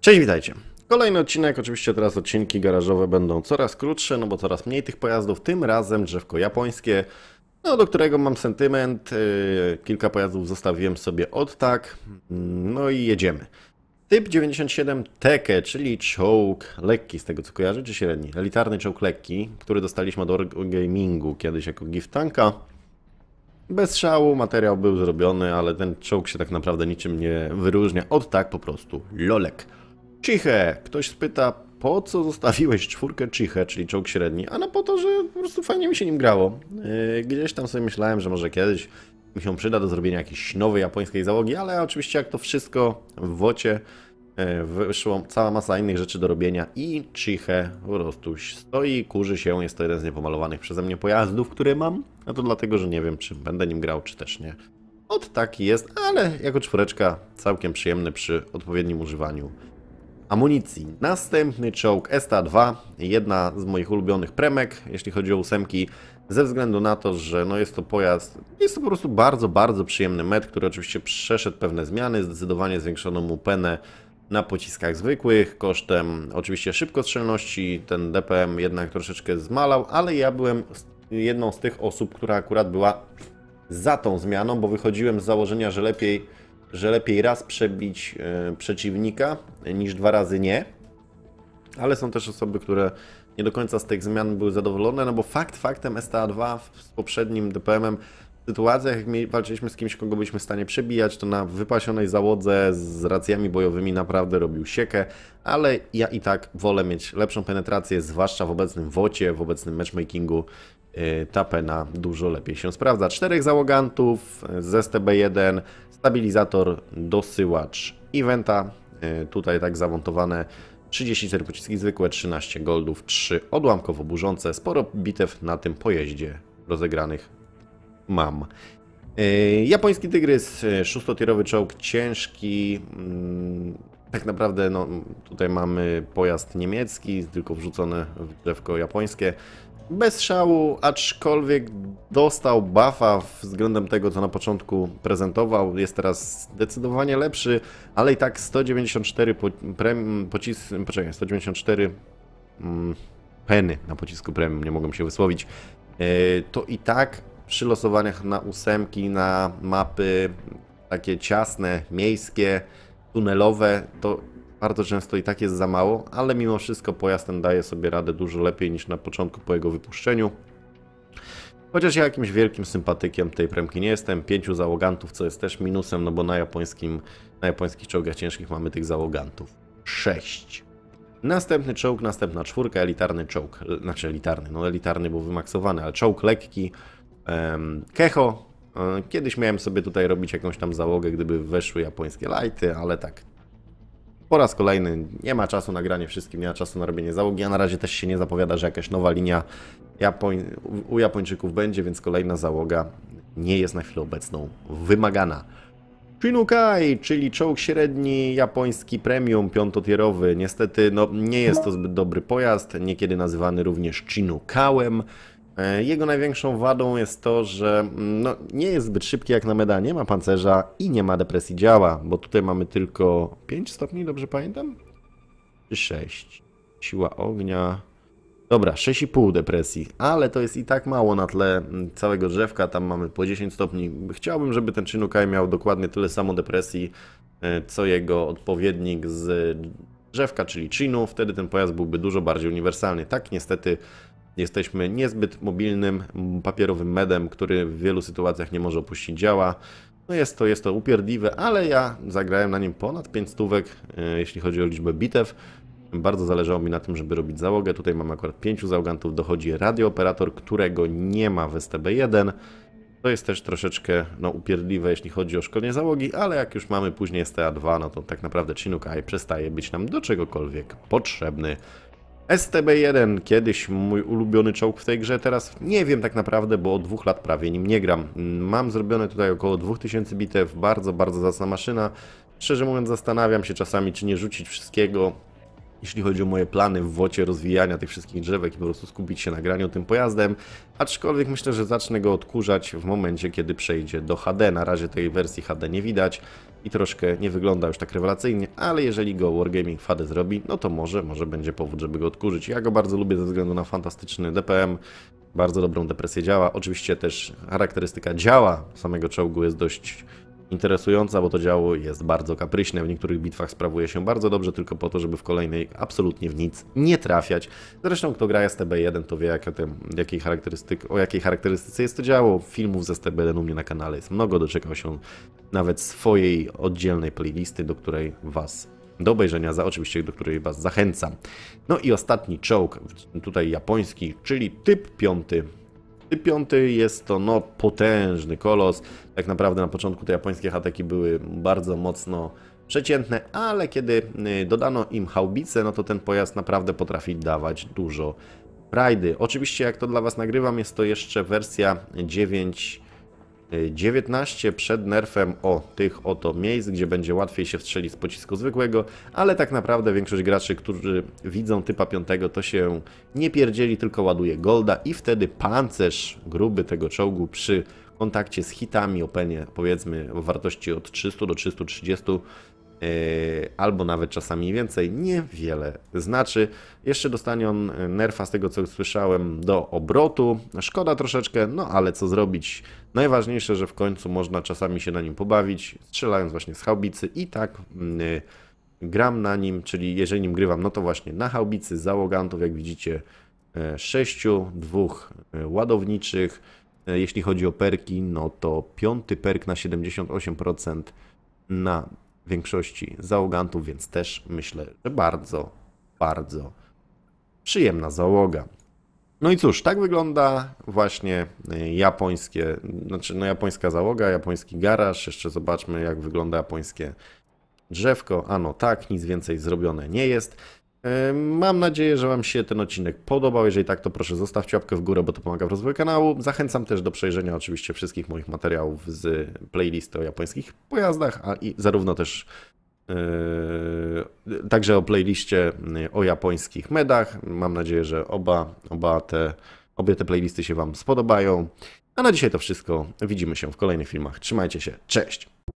Cześć, witajcie. Kolejny odcinek, oczywiście teraz odcinki garażowe będą coraz krótsze, no bo coraz mniej tych pojazdów, tym razem drzewko japońskie, no do którego mam sentyment, yy, kilka pojazdów zostawiłem sobie od tak, no i jedziemy. Typ 97 Teke, czyli czołg lekki, z tego co kojarzę, czy średni? Elitarny czołg lekki, który dostaliśmy do gamingu kiedyś jako gift tanka. Bez szału materiał był zrobiony, ale ten czołg się tak naprawdę niczym nie wyróżnia od tak po prostu lolek. Ciche! Ktoś spyta, po co zostawiłeś czwórkę Ciche, czyli czołg średni? A no po to, że po prostu fajnie mi się nim grało. Yy, gdzieś tam sobie myślałem, że może kiedyś mi się przyda do zrobienia jakiejś nowej japońskiej załogi, ale oczywiście jak to wszystko w wocie yy, wyszło cała masa innych rzeczy do robienia i Ciche po prostu stoi, kurzy się, jest to jeden z niepomalowanych przeze mnie pojazdów, które mam, a to dlatego, że nie wiem, czy będę nim grał, czy też nie. Od taki jest, ale jako czwóreczka całkiem przyjemny przy odpowiednim używaniu amunicji. Następny czołg ESTA-2, jedna z moich ulubionych premek, jeśli chodzi o ósemki, ze względu na to, że no jest to pojazd, jest to po prostu bardzo, bardzo przyjemny met, który oczywiście przeszedł pewne zmiany, zdecydowanie zwiększono mu penę na pociskach zwykłych, kosztem oczywiście szybkostrzelności, ten DPM jednak troszeczkę zmalał, ale ja byłem jedną z tych osób, która akurat była za tą zmianą, bo wychodziłem z założenia, że lepiej że lepiej raz przebić e, przeciwnika niż dwa razy nie. Ale są też osoby, które nie do końca z tych zmian były zadowolone, no bo fakt faktem STA2 z poprzednim DPM-em w sytuacjach, jak walczyliśmy z kimś, kogo byliśmy w stanie przebijać, to na wypasionej załodze z racjami bojowymi naprawdę robił siekę, ale ja i tak wolę mieć lepszą penetrację, zwłaszcza w obecnym wocie, w obecnym matchmakingu. E, ta pena dużo lepiej się sprawdza. Czterech załogantów e, z STB1, stabilizator, dosyłacz eventa. E, tutaj tak zamontowane 34 pociski zwykłe, 13 goldów, 3 odłamkowo burzące. Sporo bitew na tym pojeździe rozegranych mam. E, japoński tygrys, e, szóstotierowy czołg, ciężki. Mm, tak naprawdę no, tutaj mamy pojazd niemiecki, tylko wrzucone w drzewko japońskie bez szału, aczkolwiek dostał buffa względem tego, co na początku prezentował. Jest teraz zdecydowanie lepszy, ale i tak 194 po, prem, pocis, poczekaj, 194 mm, peny na pocisku premium, nie mogłem się wysłowić. E, to i tak przy losowaniach na ósemki, na mapy takie ciasne, miejskie, tunelowe, to bardzo często i tak jest za mało, ale mimo wszystko pojazd ten daje sobie radę dużo lepiej niż na początku po jego wypuszczeniu. Chociaż ja jakimś wielkim sympatykiem tej premki nie jestem, pięciu załogantów, co jest też minusem, no bo na, japońskim, na japońskich czołgach ciężkich mamy tych załogantów. Sześć. Następny czołg, następna czwórka, elitarny czołg, znaczy elitarny, no elitarny był wymaksowany, ale czołg lekki, um, kecho. E, kiedyś miałem sobie tutaj robić jakąś tam załogę, gdyby weszły japońskie lighty, ale tak, po raz kolejny nie ma czasu na granie wszystkim, nie ma czasu na robienie załogi, a na razie też się nie zapowiada, że jakaś nowa linia Japoń... u Japończyków będzie, więc kolejna załoga nie jest na chwilę obecną wymagana. Shinukai, czyli czołg średni japoński premium piątotierowy. Niestety no, nie jest to zbyt dobry pojazd, niekiedy nazywany również Chinukałem. E, jego największą wadą jest to, że mm, no, nie jest zbyt szybki jak na meda, nie ma pancerza i nie ma depresji działa, bo tutaj mamy tylko 5 stopni, dobrze pamiętam? 6. Siła ognia. Dobra, 6,5 depresji, ale to jest i tak mało na tle mm, całego drzewka, tam mamy po 10 stopni. Chciałbym, żeby ten Chinukai miał dokładnie tyle samo depresji, e, co jego odpowiednik z drzewka, czyli Chinu, wtedy ten pojazd byłby dużo bardziej uniwersalny. Tak niestety Jesteśmy niezbyt mobilnym papierowym medem, który w wielu sytuacjach nie może opuścić działa. No jest to, jest to upierdliwe, ale ja zagrałem na nim ponad 5 stówek, e, jeśli chodzi o liczbę bitew. Bardzo zależało mi na tym, żeby robić załogę. Tutaj mamy akurat 5 załogantów. Dochodzi radiooperator, którego nie ma w STB1. To jest też troszeczkę no, upierdliwe, jeśli chodzi o szkolenie załogi, ale jak już mamy później STA2, no to tak naprawdę Chinook Eye przestaje być nam do czegokolwiek potrzebny. STB1, kiedyś mój ulubiony czołg w tej grze, teraz nie wiem tak naprawdę, bo od dwóch lat prawie nim nie gram. Mam zrobione tutaj około 2000 bitew, bardzo, bardzo zacna maszyna. Szczerze mówiąc zastanawiam się czasami, czy nie rzucić wszystkiego, jeśli chodzi o moje plany w wocie rozwijania tych wszystkich drzewek i po prostu skupić się na graniu tym pojazdem, aczkolwiek myślę, że zacznę go odkurzać w momencie, kiedy przejdzie do HD. Na razie tej wersji HD nie widać, i troszkę nie wygląda już tak rewelacyjnie, ale jeżeli go Wargaming Fadę zrobi, no to może, może będzie powód, żeby go odkurzyć. Ja go bardzo lubię ze względu na fantastyczny DPM, bardzo dobrą depresję działa. Oczywiście też charakterystyka działa samego czołgu jest dość interesująca, bo to działo jest bardzo kapryśne. W niektórych bitwach sprawuje się bardzo dobrze, tylko po to, żeby w kolejnej absolutnie w nic nie trafiać. Zresztą kto gra tb 1 to wie jak o, tym, jakiej charakterystyk, o jakiej charakterystyce jest to działo. Filmów ze STB1 u mnie na kanale jest mnogo, doczekał się nawet swojej oddzielnej playlisty, do której Was do obejrzenia, za oczywiście do której Was zachęcam. No i ostatni czołg, tutaj japoński, czyli typ piąty piąty jest to no, potężny kolos. Tak naprawdę na początku te japońskie hateki były bardzo mocno przeciętne, ale kiedy y, dodano im haubice, no to ten pojazd naprawdę potrafi dawać dużo prajdy Oczywiście jak to dla Was nagrywam, jest to jeszcze wersja 9 19 przed nerfem o tych oto miejsc, gdzie będzie łatwiej się wstrzelić z pocisku zwykłego, ale tak naprawdę większość graczy, którzy widzą typa 5 to się nie pierdzieli, tylko ładuje golda i wtedy pancerz gruby tego czołgu przy kontakcie z hitami, openie powiedzmy o wartości od 300 do 330 Yy, albo nawet czasami więcej, niewiele znaczy. Jeszcze dostanie on e, nerfa z tego, co słyszałem, do obrotu. Szkoda troszeczkę, no ale co zrobić? Najważniejsze, że w końcu można czasami się na nim pobawić, strzelając właśnie z haubicy i tak mm, y, gram na nim, czyli jeżeli nim grywam, no to właśnie na haubicy załogantów, jak widzicie, e, sześciu, dwóch e, ładowniczych. Jeśli chodzi o perki, no to piąty perk na 78% na większości załogantów, więc też myślę, że bardzo, bardzo przyjemna załoga. No i cóż, tak wygląda właśnie e, japońskie, znaczy no japońska załoga, japoński garaż. Jeszcze zobaczmy, jak wygląda japońskie drzewko. Ano tak, nic więcej zrobione nie jest. Mam nadzieję, że Wam się ten odcinek podobał. Jeżeli tak, to proszę zostawcie łapkę w górę, bo to pomaga w rozwoju kanału. Zachęcam też do przejrzenia oczywiście wszystkich moich materiałów z playlisty o japońskich pojazdach, a i zarówno też yy, także o playliście e, o japońskich medach. Mam nadzieję, że oba, oba te, obie te playlisty się Wam spodobają. A na dzisiaj to wszystko. Widzimy się w kolejnych filmach. Trzymajcie się. Cześć!